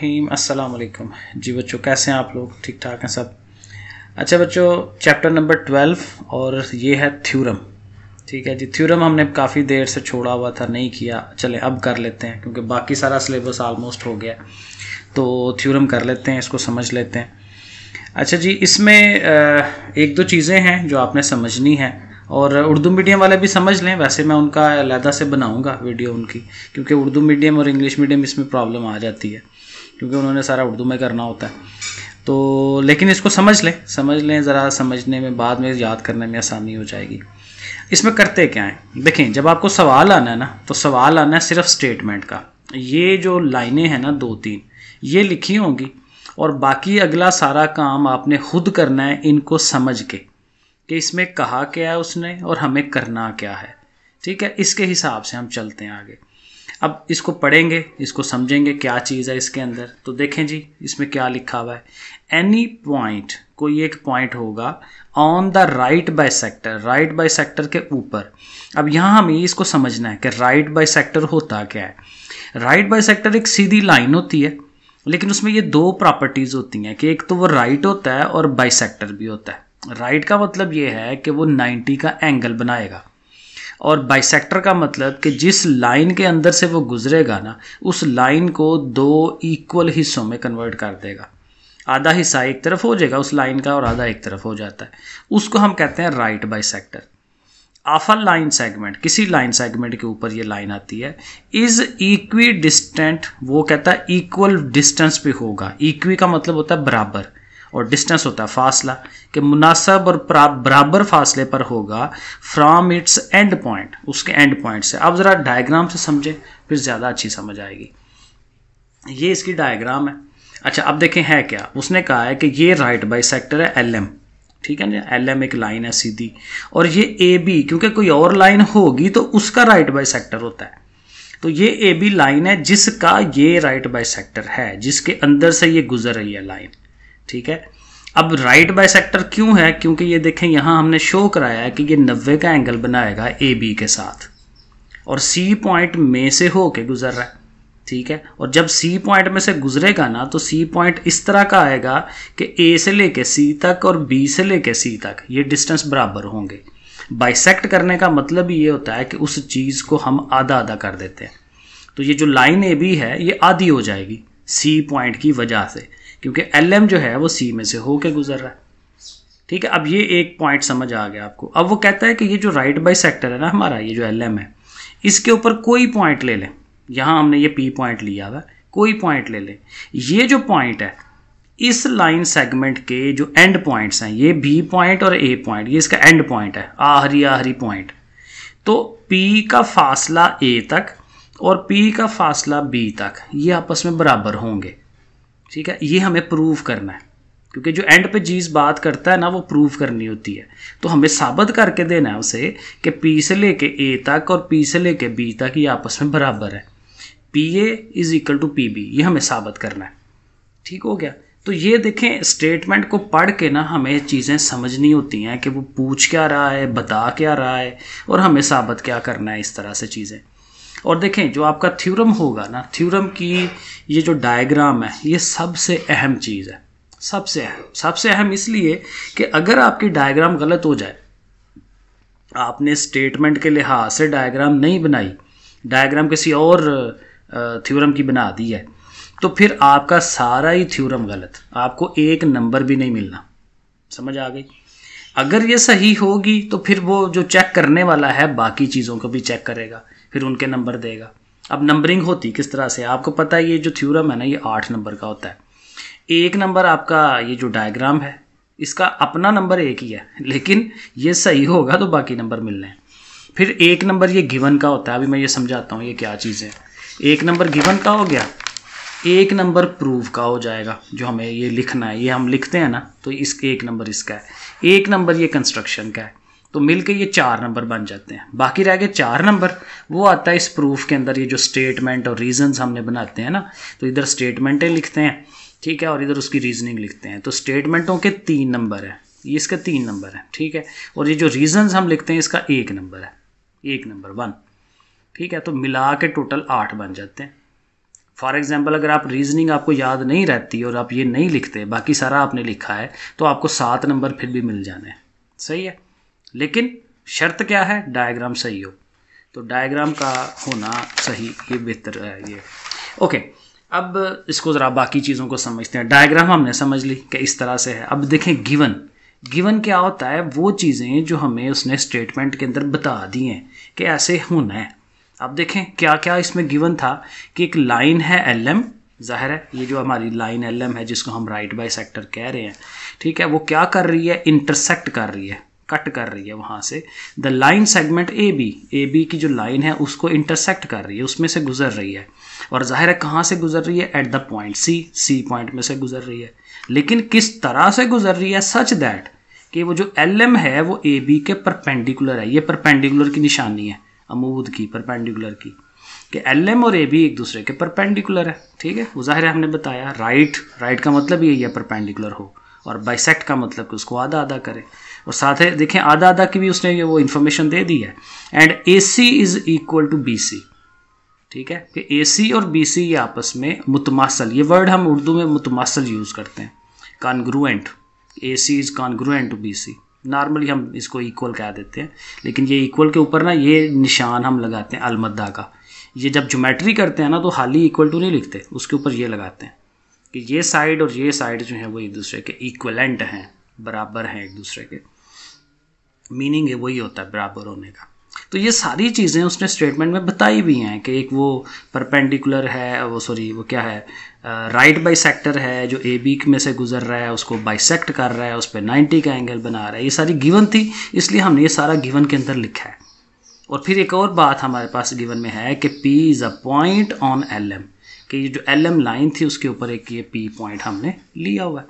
रहीम अस्सलाम वालेकुम जी बच्चों कैसे हैं आप लोग ठीक ठाक हैं सब अच्छा बच्चों चैप्टर नंबर ट्वेल्व और ये है थ्योरम ठीक है जी थ्योरम हमने काफ़ी देर से छोड़ा हुआ था नहीं किया चले अब कर लेते हैं क्योंकि बाकी सारा सिलेबस आलमोस्ट हो गया तो थ्योरम कर लेते हैं इसको समझ लेते हैं अच्छा जी इसमें एक दो चीज़ें हैं जो आपने समझनी है और उर्दू मीडियम वाले भी समझ लें वैसे मैं उनका अलहदा से बनाऊंगा वीडियो उनकी क्योंकि उर्दू मीडियम और इंग्लिश मीडियम इसमें प्रॉब्लम आ जाती है क्योंकि उन्होंने सारा उर्दू में करना होता है तो लेकिन इसको समझ लें समझ लें ज़रा समझने में बाद में याद करने में आसानी हो जाएगी इसमें करते क्या है देखें जब आपको सवाल आना है ना तो सवाल आना है सिर्फ स्टेटमेंट का ये जो लाइनें हैं ना दो तीन ये लिखी होंगी और बाकी अगला सारा काम आपने खुद करना है इनको समझ के कि इसमें कहा क्या है उसने और हमें करना क्या है ठीक है इसके हिसाब से हम चलते हैं आगे अब इसको पढ़ेंगे इसको समझेंगे क्या चीज़ है इसके अंदर तो देखें जी इसमें क्या लिखा हुआ है एनी पॉइंट कोई एक पॉइंट होगा on the right bisector right bisector के ऊपर अब यहाँ हमें इसको समझना है कि राइट बाई सेक्टर होता क्या है राइट बाई सेक्टर एक सीधी लाइन होती है लेकिन उसमें ये दो प्रॉपर्टीज़ होती हैं कि एक तो वो राइट होता है और बाई सेक्टर भी होता है राइट का मतलब ये है कि वो 90 का एंगल बनाएगा और बाइसेक्टर का मतलब कि जिस लाइन के अंदर से वो गुजरेगा ना उस लाइन को दो इक्वल हिस्सों में कन्वर्ट कर देगा आधा हिस्सा एक तरफ हो जाएगा उस लाइन का और आधा एक तरफ हो जाता है उसको हम कहते हैं right bisector of a line segment किसी लाइन सेगमेंट के ऊपर ये लाइन आती है इज इक्वी डिस्टेंट वो कहता है इक्वल डिस्टेंस पे होगा इक्वी का मतलब होता है बराबर और डिस्टेंस होता है फासला कि मुनासब और बराबर फासले पर होगा फ्राम इट्स एंड पॉइंट उसके एंड पॉइंट से अब ज़रा डायग्राम से समझें फिर ज़्यादा अच्छी समझ आएगी ये इसकी डायग्राम है अच्छा अब देखें है क्या उसने कहा है कि ये राइट बाई सेक्टर है एल एम ठीक है ना एल एम एक लाइन है सीधी और ये ए बी क्योंकि कोई और लाइन होगी तो उसका राइट बाई सेक्टर होता है तो ये ए बी लाइन है जिसका ये राइट बाई सेक्टर है जिसके अंदर से ये गुजर रही है लाइन ठीक है अब राइट बाय सेक्टर क्यों है क्योंकि ये देखें यहां हमने शो कराया है कि ये नब्बे का एंगल बनाएगा ए बी के साथ और सी पॉइंट में से होके गुजर रहा है ठीक है और जब सी पॉइंट में से गुजरेगा ना तो सी पॉइंट इस तरह का आएगा कि ए से लेके सी तक और बी से लेके सी तक ये डिस्टेंस बराबर होंगे बाइसेक्ट करने का मतलब ये होता है कि उस चीज़ को हम आधा आधा कर देते हैं तो ये जो लाइन ए बी है ये आधी हो जाएगी सी पॉइंट की वजह से क्योंकि एल जो है वो सी में से हो के गुजर रहा है ठीक है अब ये एक पॉइंट समझ आ गया आपको अब वो कहता है कि ये जो राइट बाई सेक्टर है ना हमारा ये जो एल है इसके ऊपर कोई पॉइंट ले लें यहाँ हमने ये पी पॉइंट लिया हुआ कोई पॉइंट ले लें ये जो पॉइंट है इस लाइन सेगमेंट के जो एंड पॉइंट्स हैं ये बी पॉइंट और ए पॉइंट ये इसका एंड पॉइंट है आहरी आहरी पॉइंट तो पी का फासला ए तक और पी का फासला बी तक ये आपस में बराबर होंगे ठीक है ये हमें प्रूव करना है क्योंकि जो एंड पे चीज बात करता है ना वो प्रूव करनी होती है तो हमें साबित करके देना है उसे कि पी से लेके ए तक और पी से लेके बी तक ये आपस में बराबर है P A is equal to P B ये हमें साबित करना है ठीक हो गया तो ये देखें स्टेटमेंट को पढ़ के ना हमें चीज़ें समझनी होती हैं कि वो पूछ क्या रहा है बता क्या रहा है और हमें साबित क्या करना है इस तरह से चीज़ें और देखें जो आपका थ्योरम होगा ना थ्योरम की ये जो डायग्राम है ये सबसे अहम चीज़ है सबसे अहम सबसे अहम इसलिए कि अगर आपकी डायग्राम गलत हो जाए आपने स्टेटमेंट के लिहाज से डायग्राम नहीं बनाई डायग्राम किसी और थ्योरम की बना दी है तो फिर आपका सारा ही थ्योरम गलत आपको एक नंबर भी नहीं मिलना समझ आ गई अगर ये सही होगी तो फिर वो जो चेक करने वाला है बाकी चीज़ों को भी चेक करेगा फिर उनके नंबर देगा अब नंबरिंग होती किस तरह से आपको पता है ये जो थ्यूरम है ना ये आठ नंबर का होता है एक नंबर आपका ये जो डायग्राम है इसका अपना नंबर एक ही है लेकिन ये सही होगा तो बाकी नंबर मिलने हैं फिर एक नंबर ये गिवन का होता है अभी मैं ये समझाता हूँ ये क्या चीज़ है एक नंबर गिवन का हो गया एक नंबर प्रूफ का हो जाएगा जो हमें ये लिखना है ये हम लिखते हैं ना तो इस एक नंबर इसका है एक नंबर ये कंस्ट्रक्शन का है तो मिल के ये चार नंबर बन जाते हैं बाकी रह गए चार नंबर वो आता है इस प्रूफ के अंदर ये जो स्टेटमेंट और रीजंस हमने बनाते हैं ना तो इधर स्टेटमेंटें लिखते हैं ठीक है और इधर उसकी रीजनिंग लिखते हैं तो स्टेटमेंटों के तीन नंबर है ये इसका तीन नंबर है ठीक है और ये जो रीज़न्स हम लिखते हैं इसका एक नंबर है एक नंबर वन ठीक है तो मिला के टोटल आठ बन जाते हैं फॉर एग्जाम्पल अगर आप रीजनिंग आपको याद नहीं रहती और आप ये नहीं लिखते बाकी सारा आपने लिखा है तो आपको सात नंबर फिर भी मिल जाने हैं सही है लेकिन शर्त क्या है डायग्राम सही हो तो डायग्राम का होना सही ये बेहतर है ये ओके अब इसको ज़रा बाकी चीज़ों को समझते हैं डायग्राम हमने समझ ली कि इस तरह से है अब देखें गिवन गिवन क्या होता है वो चीज़ें जो हमें उसने स्टेटमेंट के अंदर बता दी हैं कि ऐसे होना है अब देखें क्या क्या इसमें गिवन था कि एक लाइन है एल एम ज़ाहिर है ये जो हमारी लाइन एल एम है जिसको हम राइट बाई सेक्टर कह रहे हैं ठीक है वो क्या कर रही है इंटरसेक्ट कर रही है कट कर रही है वहाँ से the line segment A B A B की जो लाइन है उसको इंटरसेक्ट कर रही है उसमें से गुजर रही है और जाहिर है कहाँ से गुजर रही है at the point C C point में से गुजर रही है लेकिन किस तरह से गुजर रही है सच दैट कि वो जो एल एम है वो ए बी के परपेंडिकुलर है ये परपेंडिकुलर की निशानी है अमूद की परपेंडिकुलर की कि एल एम और ए बी एक दूसरे के परपेंडिकुलर है ठीक है वो जाहिर है हमने बताया राइट राइट का मतलब यही है परपेंडिकुलर हो और बाइसेक्ट का मतलब कि उसको आधा आधा करें और साथ ही देखें आधा आधा की भी उसने ये वो इन्फॉर्मेशन दे दी है and A C is equal to B C ठीक है कि ए सी और बी सी ये आपस में मुतमासल ये वर्ड हम उर्दू में मुतमासल यूज़ करते हैं congruent A C is congruent to B C normally हम इसको इक्वल कह देते हैं लेकिन ये इक्वल के ऊपर ना ये निशान हम लगाते हैं अलमद्दा का ये जब जोमेट्री करते हैं ना तो हाली इक्वल टू नहीं लिखते उसके ऊपर ये लगाते हैं कि ये साइड और ये साइड जो है वो एक दूसरे के इक्वलेंट हैं बराबर हैं एक दूसरे के मीनिंग है वही होता है बराबर होने का तो ये सारी चीज़ें उसने स्टेटमेंट में बताई भी हैं कि एक वो परपेंडिकुलर है वो सॉरी वो क्या है राइट बाई सेक्टर है जो ए बी में से गुजर रहा है उसको बाइसेक्ट कर रहा है उस पर नाइन्टी का एंगल बना रहा है ये सारी गिवन थी इसलिए हमने ये सारा गिवन के अंदर लिखा है और फिर एक और बात हमारे पास गिवन में है कि P is a point on L M कि ये जो एल एम लाइन थी उसके ऊपर एक ये पी पॉइंट हमने लिया हुआ है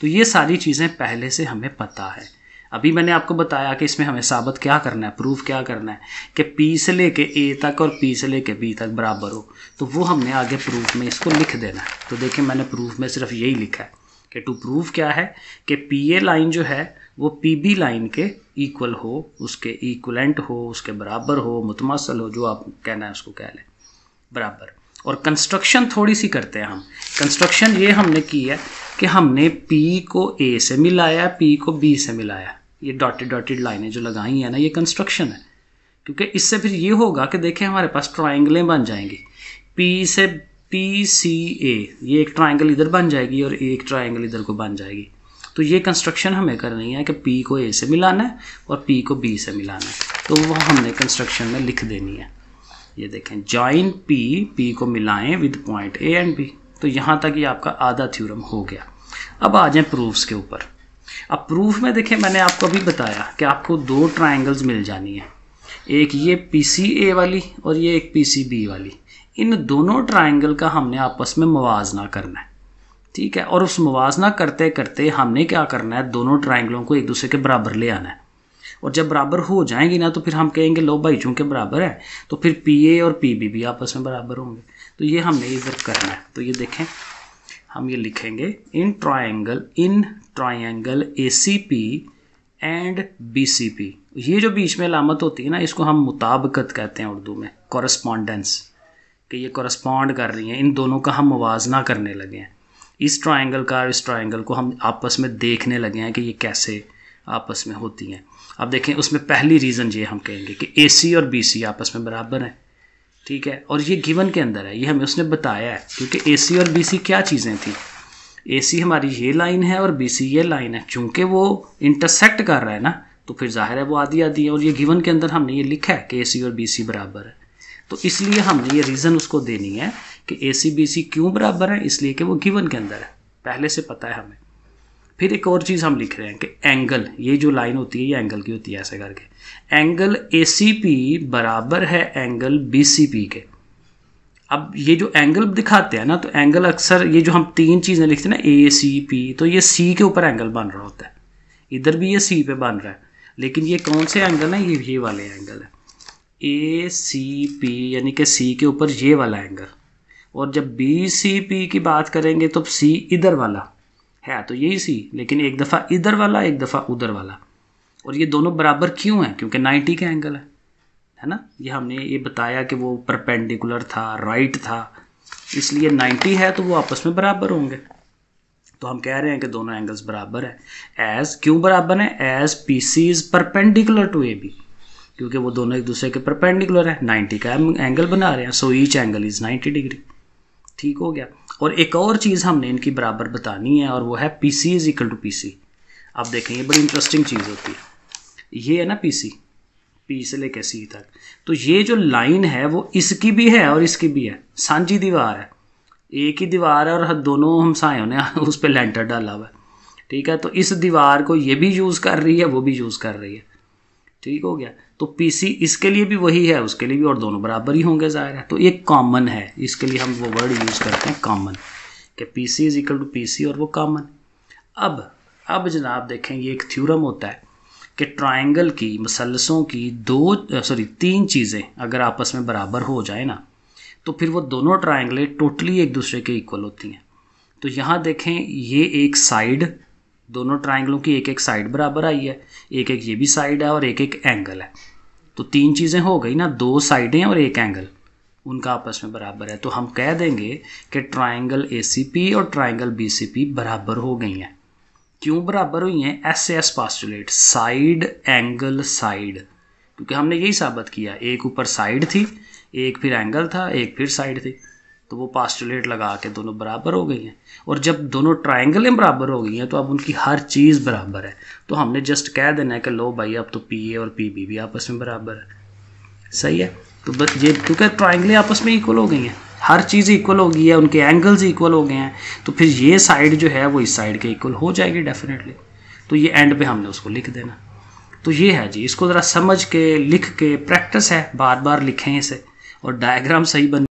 तो ये सारी चीज़ें पहले से हमें पता है अभी मैंने आपको बताया कि इसमें हमें साबित क्या करना है प्रूफ क्या करना है कि पी से ले कर ए तक और पी से ले कर बी तक बराबर हो तो वो हमने आगे प्रूफ में इसको लिख देना है तो देखिए मैंने प्रूफ में सिर्फ यही लिखा है कि टू प्रूफ क्या है कि पी ए लाइन जो है वो पी बी लाइन के इक्वल हो उसके इक्वलेंट हो उसके बराबर हो मुतमसल हो जो आप कहना है उसको कह लें बराबर और कंस्ट्रक्शन थोड़ी सी करते हैं हम कंस्ट्रक्शन ये हमने की है कि हमने P को A से मिलाया P को B से मिलाया ये डॉटेड डॉटेड लाइनें जो लगाई हैं ना ये कंस्ट्रक्शन है क्योंकि इससे फिर ये होगा कि देखें हमारे पास ट्राइंगलें बन जाएंगी P से पी सी ए ये एक ट्राइंगल इधर बन जाएगी और एक ट्राइंगल इधर को बन जाएगी तो ये कंस्ट्रक्शन हमें करनी है कि पी को ए से मिलाना है और पी को बी से मिलाना है तो वो हमने कंस्ट्रक्शन में लिख देनी है ये देखें ज्वाइन पी पी को मिलाएं with point A and B तो यहाँ तक ये आपका आधा थ्योरम हो गया अब आ जाए प्रूफ्स के ऊपर अब प्रूफ में देखें मैंने आपको अभी बताया कि आपको दो ट्राइंगल्स मिल जानी है एक ये पी सी ए वाली और ये एक पी सी बी वाली इन दोनों ट्राइंगल का हमने आपस में मुवजना करना है ठीक है और उस मुवजना करते करते हमने क्या करना है दोनों ट्राइंगलों को एक दूसरे के बराबर ले आना है और जब बराबर हो जाएंगी ना तो फिर हम कहेंगे लो भाई चूँकि बराबर है तो फिर पी ए और पी बी भी आपस में बराबर होंगे तो ये हमने इधर करना है तो ये देखें हम ये लिखेंगे in triangle in triangle A C P and B C P ये जो बीच में लामत होती है ना इसको हम मुताबकत कहते हैं उर्दू में कॉरस्पॉन्डेंस कि ये कॉरस्पॉन्ड कर रही हैं इन दोनों का हम मुवजना करने लगे हैं इस ट्राइंगल का और इस ट्राइंगल को हम आपस में देखने लगे हैं कि ये कैसे आपस में होती हैं अब देखें उसमें पहली रीज़न ये हम कहेंगे कि ए सी और बी सी आपस में बराबर हैं ठीक है और ये गिवन के अंदर है ये हमें उसने बताया है क्योंकि ए सी और बी सी क्या चीज़ें थी ए सी हमारी ये लाइन है और बी सी ये लाइन है चूँकि वो इंटरसेक्ट कर रहा है ना तो फिर जाहिर है वो आधी आधी है और ये गिवन के अंदर हमने ये लिखा है कि ए सी और बी सी बराबर है तो इसलिए हमने ये रीज़न उसको देनी है कि ए सी बी सी क्यों बराबर है इसलिए कि वो गिवन के अंदर है पहले से पता है हमें फिर एक और चीज़ हम लिख रहे हैं कि एंगल ये जो लाइन होती है ये एंगल की होती है ऐसे करके एंगल ए बराबर है एंगल बी के अब ये जो एंगल दिखाते हैं ना तो एंगल अक्सर ये जो हम तीन चीज़ें लिखते हैं ना ए सी पी तो ये सी के ऊपर एंगल बन रहा होता है इधर भी ये सी पे बन रहा है लेकिन ये कौन से एंगल हैं ये ये वाले एंगल है ए सी पी यानी कि सी के ऊपर ये वाला एंगल और जब बी सी पी की बात करेंगे तो सी इधर वाला है तो यही सी लेकिन एक दफ़ा इधर वाला एक दफ़ा उधर वाला और ये दोनों बराबर क्यों हैं क्योंकि नाइन्टी का एंगल है है ना ये हमने ये बताया कि वो परपेंडिकुलर था राइट था इसलिए नाइन्टी है तो वो आपस में बराबर होंगे तो हम कह रहे हैं कि दोनों एंगल्स बराबर हैं एज क्यों बराबर हैं as P C is perpendicular to A B क्योंकि वो दोनों एक दूसरे के परपेंडिकुलर है 90 का एंगल बना रहे हैं so each angle is 90 degree ठीक हो गया और एक और चीज़ हमने इनकी बराबर बतानी है और वो है P C is equal to P C आप देखें ये बड़ी इंटरेस्टिंग चीज़ होती है ये है ना पी सी पी से लेके सी तक तो ये जो लाइन है वो इसकी भी है और इसकी भी है सांझी दीवार है एक ही दीवार है और दोनों हमसायों ने उस पर लेंटर डाला हुआ है ठीक है तो इस दीवार को ये भी यूज़ कर रही है वो भी यूज़ कर रही है ठीक हो गया तो पीसी इसके लिए भी वही है उसके लिए भी और दोनों बराबर ही होंगे ज़ाहिर है तो ये कॉमन है इसके लिए हम वो वर्ड यूज़ करते हैं कॉमन कि P C is equal to P C और वो कॉमन अब अब जनाब देखें ये एक थ्योरम होता है कि ट्राइंगल की मसलसों की दो सॉरी तीन चीज़ें अगर आपस में बराबर हो जाए ना तो फिर वो दोनों ट्राइंगलें टोटली एक दूसरे के इक्वल होती हैं तो यहाँ देखें ये एक साइड दोनों ट्राइंगलों की एक एक साइड बराबर आई है एक एक ये भी साइड है और एक एक एंगल है तो तीन चीज़ें हो गई ना दो साइडें और एक एंगल उनका आपस में बराबर है तो हम कह देंगे कि ट्राइंगल ए और ट्राइंगल बी बराबर हो गई हैं क्यों बराबर हुई हैं S S postulate side angle side क्योंकि हमने यही साबित किया एक ऊपर साइड थी एक फिर एंगल था एक फिर साइड थी तो वो पास्टुलेट लगा के दोनों बराबर हो गई हैं और जब दोनों ट्राइंगलें बराबर हो गई हैं तो अब उनकी हर चीज़ बराबर है तो हमने जस्ट कह देना है कि लो भाई अब तो पी ए और पी बी भी आपस में बराबर है सही है तो बस ये क्योंकि ट्राइंगलें आपस में इक्वल हो गई हैं हर चीज़ इक्वल हो गई है उनके एंगल्स इक्वल हो गए हैं तो फिर ये साइड जो है वो इस साइड के इक्वल हो जाएगी डेफिनेटली तो ये एंड पे हमने उसको लिख देना तो ये है जी इसको ज़रा समझ के लिख के प्रैक्टिस है बार बार लिखें इसे और डायग्राम सही बन